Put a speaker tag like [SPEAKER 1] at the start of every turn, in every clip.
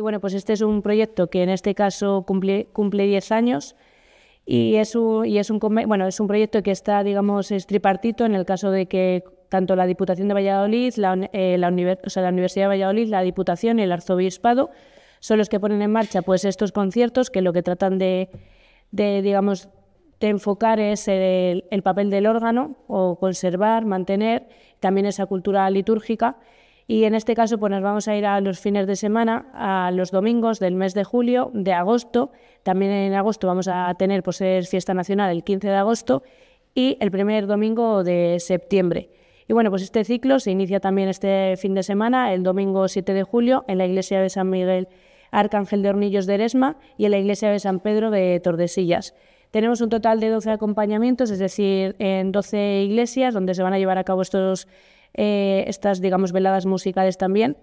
[SPEAKER 1] bueno, pues este es un proyecto que en este caso cumple, cumple 10 años y es, un, y es un, bueno, es un proyecto que está, digamos, es tripartito en el caso de que tanto la Diputación de Valladolid, la, eh, la, Universidad de Valladolid, la Diputación y el Arzobispado son los que ponen en marcha pues, estos conciertos que lo que tratan de, de digamos, de enfocar es el, el papel del órgano o conservar, mantener también esa cultura litúrgica y en este caso, pues nos vamos a ir a los fines de semana, a los domingos del mes de julio, de agosto. También en agosto vamos a tener, pues es fiesta nacional el 15 de agosto y el primer domingo de septiembre. Y bueno, pues este ciclo se inicia también este fin de semana, el domingo 7 de julio, en la iglesia de San Miguel Arcángel de Hornillos de Eresma y en la iglesia de San Pedro de Tordesillas. Tenemos un total de 12 acompañamientos, es decir, en 12 iglesias donde se van a llevar a cabo estos eh, estas, digamos, veladas musicales también.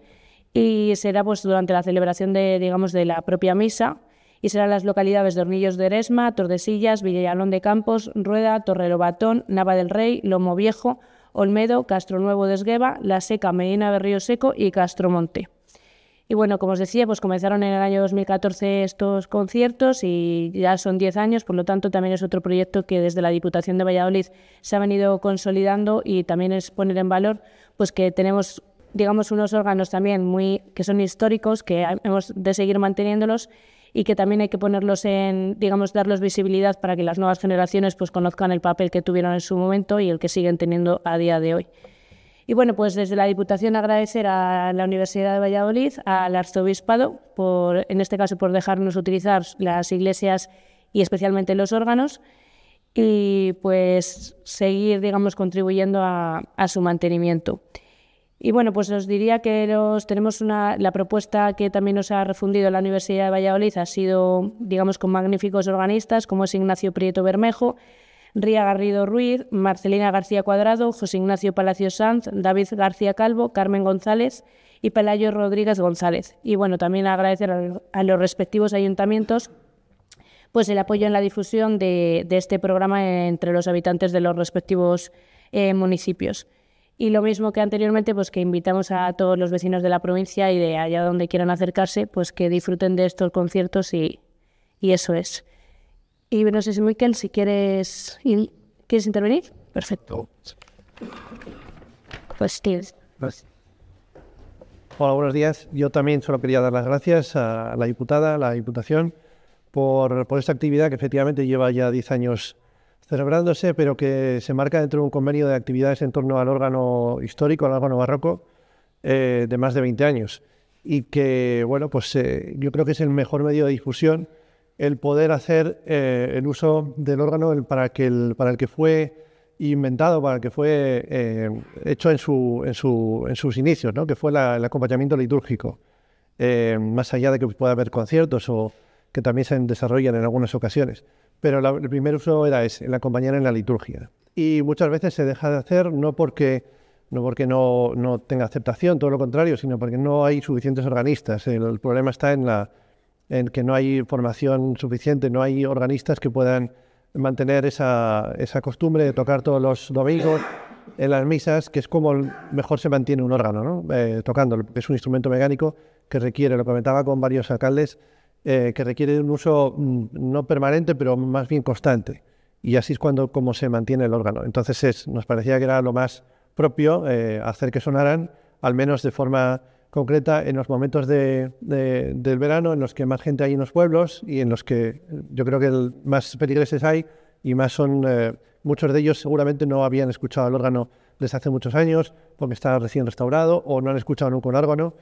[SPEAKER 1] Y será pues durante la celebración de, digamos, de la propia misa. Y serán las localidades de Hornillos de Eresma, Tordesillas, Villalón de Campos, Rueda, Torrero Batón, Nava del Rey, Lomo Viejo, Olmedo, Castro Nuevo de Esgueva, La Seca, Medina de Río Seco y Castro Monte. Y bueno, como os decía, pues comenzaron en el año 2014 estos conciertos y ya son 10 años, por lo tanto también es otro proyecto que desde la Diputación de Valladolid se ha venido consolidando y también es poner en valor pues que tenemos digamos unos órganos también muy que son históricos que hemos de seguir manteniéndolos y que también hay que ponerlos en, digamos, darlos visibilidad para que las nuevas generaciones pues conozcan el papel que tuvieron en su momento y el que siguen teniendo a día de hoy. Y bueno, pues desde la Diputación agradecer a la Universidad de Valladolid, al Arzobispado, por, en este caso por dejarnos utilizar las iglesias y especialmente los órganos y pues seguir, digamos, contribuyendo a, su mantenimiento. Y bueno, pues os diría que los, tenemos la propuesta que también nos ha refundido la Universidad de Valladolid, ha sido, digamos, con magníficos organistas como es Ignacio Prieto Bermejo, Ría Garrido Ruiz, Marcelina García Cuadrado, José Ignacio Palacio Sanz, David García Calvo, Carmen González y Pelayo Rodríguez González. Y bueno, también agradecer a los respectivos ayuntamientos pues el apoyo en la difusión de, este programa entre los habitantes de los respectivos eh, municipios. Y lo mismo que anteriormente, pues que invitamos a todos los vecinos de la provincia y de allá donde quieran acercarse, pues que disfruten de estos conciertos y eso es. Y no sé si Miquel, si quieres, ¿quieres intervenir.
[SPEAKER 2] Perfecto. Pues tienes. Hola, buenos días. Yo también solo quería dar las gracias a la diputada, a la Diputación, por, por esta actividad que efectivamente lleva ya 10 años celebrándose, pero que se marca dentro de un convenio de actividades en torno al órgano histórico, al órgano barroco, eh, de más de 20 años. Y que, bueno, pues eh, yo creo que es el mejor medio de difusión el poder hacer eh, el uso del órgano para, el, que fue inventado, para el que fue eh, hecho en, sus inicios, que fue el acompañamiento litúrgico. Eh, más allá de que pueda haber conciertos o que también se desarrollan en algunas ocasiones. Pero el primer uso era ese, el acompañar en la liturgia. Y muchas veces se deja de hacer no porque no, tenga aceptación, todo lo contrario, sino porque no hay suficientes organistas. el problema está en la en que no hay formación suficiente, no hay organistas que puedan mantener esa, costumbre de tocar todos los domingos en las misas, que es como mejor se mantiene un órgano, ¿no? Eh, tocando. Es un instrumento mecánico que requiere, lo comentaba con varios alcaldes, eh, que requiere un uso mm, no permanente, pero más bien constante. Y así es cuando como se mantiene el órgano. Entonces nos parecía que era lo más propio eh, hacer que sonaran, al menos de forma concreta en los momentos del verano en los que más gente hay en los pueblos y en los que yo creo que más peligreses hay y más son, eh, muchos de ellos seguramente no habían escuchado el órgano desde hace muchos años porque está recién restaurado o no han escuchado nunca un órgano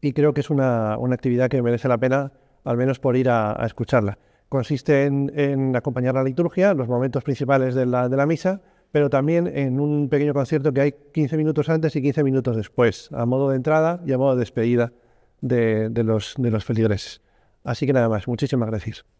[SPEAKER 2] y creo que es una, actividad que merece la pena al menos por ir a, escucharla. Consiste en, en, acompañar la liturgia, los momentos principales de la misa pero también en un pequeño concierto que hay 15 minutos antes y 15 minutos después, a modo de entrada y a modo de despedida de, los, de los feligreses. Así que nada más, muchísimas gracias.